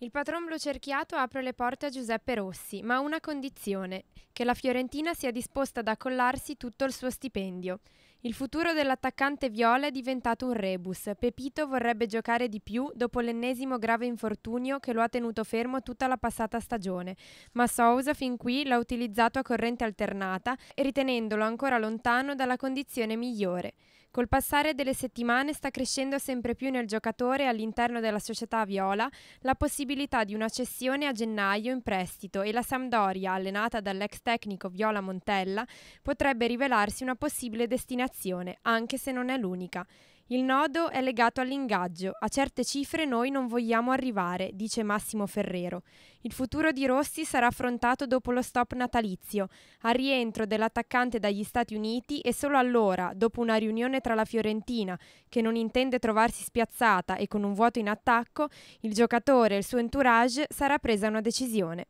Il patron cerchiato apre le porte a Giuseppe Rossi, ma a una condizione, che la Fiorentina sia disposta ad accollarsi tutto il suo stipendio. Il futuro dell'attaccante viola è diventato un rebus. Pepito vorrebbe giocare di più dopo l'ennesimo grave infortunio che lo ha tenuto fermo tutta la passata stagione, ma Sousa fin qui l'ha utilizzato a corrente alternata, ritenendolo ancora lontano dalla condizione migliore. Col passare delle settimane sta crescendo sempre più nel giocatore e all'interno della società viola la possibilità di una cessione a gennaio in prestito e la Sampdoria, allenata dall'ex tecnico Viola Montella, potrebbe rivelarsi una possibile destinazione informazione, anche se non è l'unica. Il nodo è legato all'ingaggio, a certe cifre noi non vogliamo arrivare, dice Massimo Ferrero. Il futuro di Rossi sarà affrontato dopo lo stop natalizio, al rientro dell'attaccante dagli Stati Uniti e solo allora, dopo una riunione tra la Fiorentina, che non intende trovarsi spiazzata e con un vuoto in attacco, il giocatore e il suo entourage sarà presa una decisione.